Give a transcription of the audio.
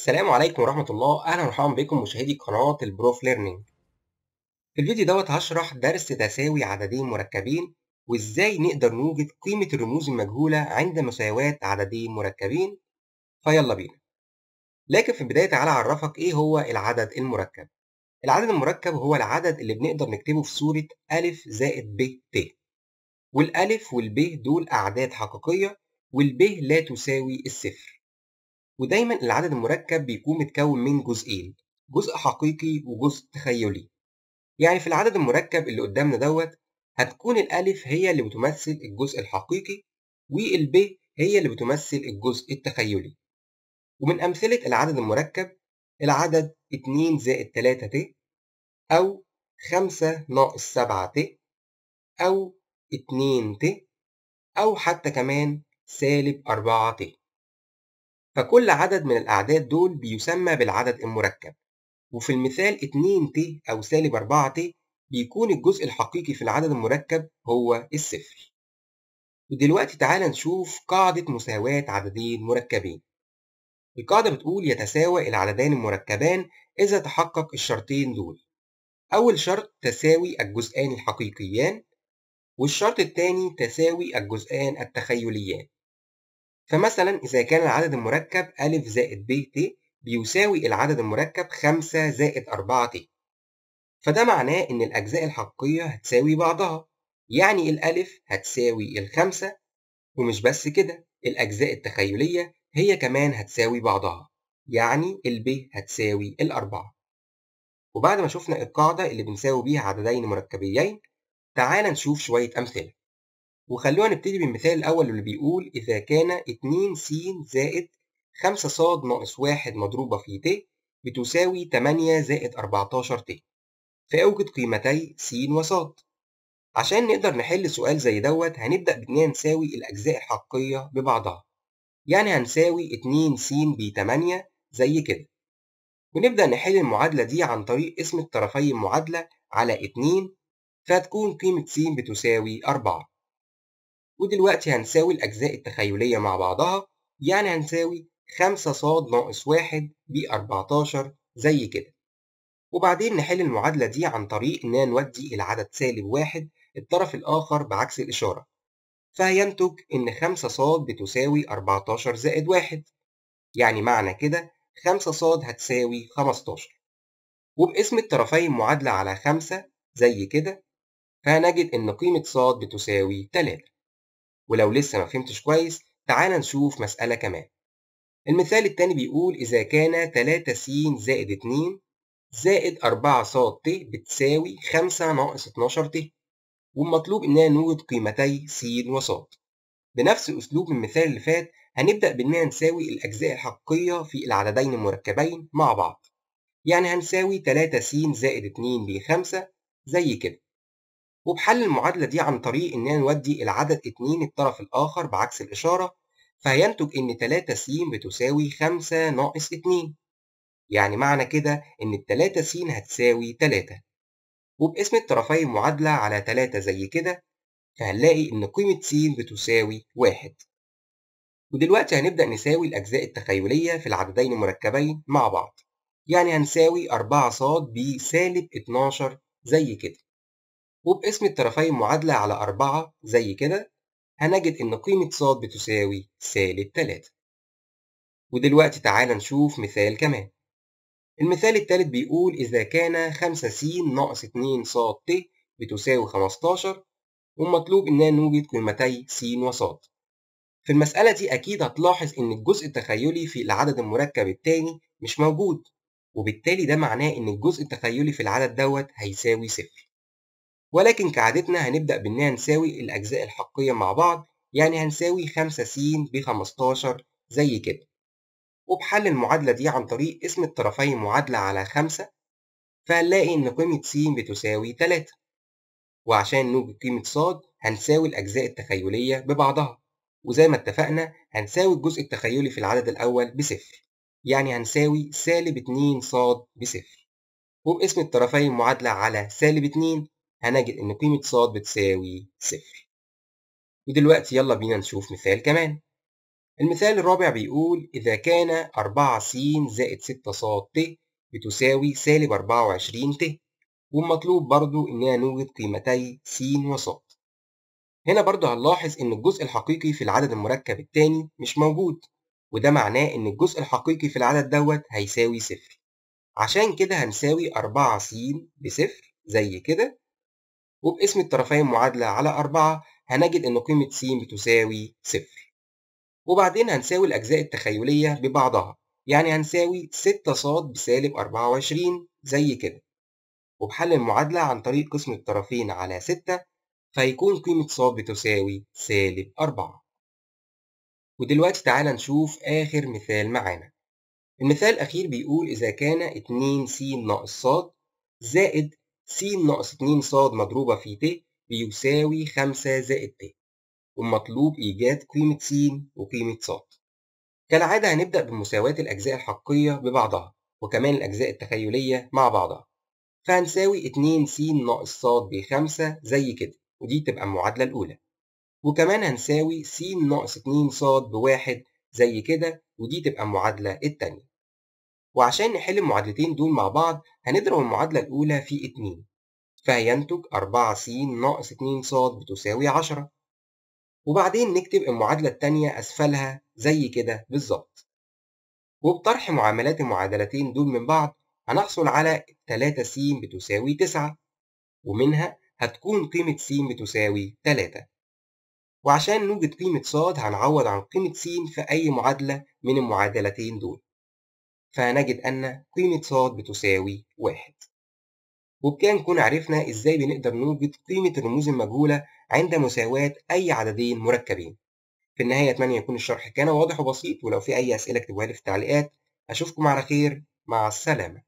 السلام عليكم ورحمة الله أهلا وسهلا بكم مشاهدي قناة البروف ليرنينج في الفيديو دوت هشرح درس تساوي عددين مركبين وإزاي نقدر نوجد قيمة الرموز المجهولة عند مساواة عددين مركبين فيلا بينا لكن في البداية تعالى أعرفك إيه هو العدد المركب العدد المركب هو العدد اللي بنقدر نكتبه في صورة أ زائد ب ت والألف والب دول أعداد حقيقية والب لا تساوي الصفر ودايما العدد المركب بيكون متكون من جزئين جزء حقيقي وجزء تخيلي يعني في العدد المركب اللي قدامنا دوت هتكون الألف هي اللي بتمثل الجزء الحقيقي والب هي اللي بتمثل الجزء التخيلي ومن أمثلة العدد المركب العدد 2 زائد 3 ت أو 5 ناقص 7 ت أو 2 ت أو حتى كمان سالب 4 ت فكل عدد من الأعداد دول بيسمى بالعدد المركب وفي المثال 2 ت أو سالب 4 ت بيكون الجزء الحقيقي في العدد المركب هو الصفر ودلوقتي تعالى نشوف قاعدة مساواة عددين مركبين القاعدة بتقول يتساوى العددان المركبان إذا تحقق الشرطين دول أول شرط تساوي الجزئان الحقيقيان والشرط الثاني تساوي الجزئان التخيليان فمثلا إذا كان العدد المركب أ زائد ب ت بيساوي العدد المركب 5 زائد 4 ت فده معناه إن الأجزاء الحقيقية هتساوي بعضها يعني الألف هتساوي الخمسة ومش بس كده الأجزاء التخيلية هي كمان هتساوي بعضها يعني الب هتساوي الأربعة وبعد ما شفنا القاعدة اللي بنساوي بيها عددين مركبيين تعال نشوف شوية أمثلة وخلونا نبتدي بالمثال الأول اللي بيقول إذا كان 2 س زائد 5 ص ناقص 1 مضروبة في ت بتساوي 8 زائد 14 ت فأوجد قيمتي س وص عشان نقدر نحل سؤال زي دوت هنبدأ بإننا نساوي الأجزاء الحقيقية ببعضها يعني هنساوي 2 س ب 8 زي كده ونبدأ نحل المعادلة دي عن طريق اسم الطرفي المعادلة على 2 فهتكون قيمة س بتساوي 4 ودلوقتي هنساوي الأجزاء التخيلية مع بعضها يعني هنساوي 5 ص ناقص 1 ب 14 زي كده وبعدين نحل المعادلة دي عن طريق إننا نودي العدد سالب واحد الطرف الآخر بعكس الإشارة فهينتج إن 5 ص بتساوي 14 زائد واحد يعني معنى كده 5 ص هتساوي 15 وباسم الطرفين معادلة على 5 زي كده فهنجد إن قيمة ص بتساوي 3 ولو لسه ما فهمتش كويس تعال نشوف مسألة كمان المثال التاني بيقول إذا كان 3 س زائد 2 زائد 4 ص ت بتساوي 5 ناقص 12 ت والمطلوب إننا نوجد قيمتي س وص بنفس أسلوب المثال اللي فات هنبدأ بإننا نساوي الأجزاء الحقيقية في العددين المركبين مع بعض يعني هنساوي 3 س زائد 2 ب 5 زي كده وبحل المعادلة دي عن طريق إننا نودي العدد 2 الطرف الآخر بعكس الإشارة فهينتج إن 3 س بتساوي 5 ناقص 2 يعني معنى كده إن 3 س هتساوي 3 وباسم الطرفي معادلة على 3 زي كده فهنلاقي إن قيمة س بتساوي 1 ودلوقتي هنبدأ نساوي الأجزاء التخيلية في العددين المركبين مع بعض يعني هنساوي 4 ص ب سالب 12 زي كده وبقسم الطرفين معادلة على أربعة زي كده هنجد إن قيمة ص بتساوي سالب تلاتة ودلوقتي تعالى نشوف مثال كمان المثال التالت بيقول إذا كان خمسة س ناقص اتنين ص ت بتساوي خمستاشر ومطلوب إننا نوجد قيمتي س وص في المسألة دي أكيد هتلاحظ إن الجزء التخيلي في العدد المركب التاني مش موجود وبالتالي ده معناه إن الجزء التخيلي في العدد دوت هيساوي صفر ولكن كعادتنا هنبدأ بإننا هنساوي الأجزاء الحقية مع بعض يعني هنساوي 5 س ب 15 زي كده وبحل المعادلة دي عن طريق اسم الطرفين معادلة على 5 فهنلاقي إن قيمة س بتساوي 3 وعشان نوجد قيمة ص هنساوي الأجزاء التخيلية ببعضها وزي ما اتفقنا هنساوي الجزء التخيلي في العدد الأول بصفر يعني هنساوي سالب 2 ص بصفر وباسم الطرفين معادلة على سالب 2 هنجد إن قيمة ص بتساوي صفر ودلوقتي يلا بينا نشوف مثال كمان المثال الرابع بيقول إذا كان 4 س زائد 6 ص ت بتساوي سالب 24 ت والمطلوب برضو إننا نوجد قيمتي س وص هنا برضو هنلاحظ إن الجزء الحقيقي في العدد المركب الثاني مش موجود وده معناه إن الجزء الحقيقي في العدد دوت هيساوي صفر عشان كده هنساوي 4 س بصفر زي كده وباسم الطرفين معادلة على أربعة هنجد إن قيمة س بتساوي صفر وبعدين هنساوي الأجزاء التخيلية ببعضها يعني هنساوي 6 ص بسالب 24 زي كده وبحل المعادلة عن طريق قسم الطرفين على 6 فيكون قيمة ص بتساوي سالب 4 ودلوقتي تعالى نشوف آخر مثال معانا المثال الأخير بيقول إذا كان 2 س ناقص ص زائد س ناقص 2 ص مضروبة في ت بيساوي 5 زائد ت ومطلوب إيجاد قيمة س وقيمة ص كالعادة هنبدأ بمساواة الأجزاء الحقيقية ببعضها وكمان الأجزاء التخيلية مع بعضها فهنساوي 2 س ناقص ص ب 5 زي كده ودي تبقى المعادلة الأولى وكمان هنساوي س ناقص 2 ص ب 1 زي كده ودي تبقى المعادلة التانية وعشان نحل المعادلتين دول مع بعض هنضرب المعادلة الأولى في 2 فهينتج 4 س ناقص 2 ص بتساوي 10 وبعدين نكتب المعادلة التانية أسفلها زي كده بالظبط وبطرح معاملات المعادلتين دول من بعض هنحصل على 3 س بتساوي 9 ومنها هتكون قيمة س بتساوي 3 وعشان نوجد قيمة ص هنعوض عن قيمة س في أي معادلة من المعادلتين دول فهنجد أن قيمة ص بتساوي واحد وبكده نكون عرفنا إزاي بنقدر نوجد قيمة الرموز المجهولة عند مساواة أي عددين مركبين في النهاية أتمنى يكون الشرح كان واضح وبسيط ولو في أي أسئلة اكتبوها لي في التعليقات أشوفكم على خير مع السلامة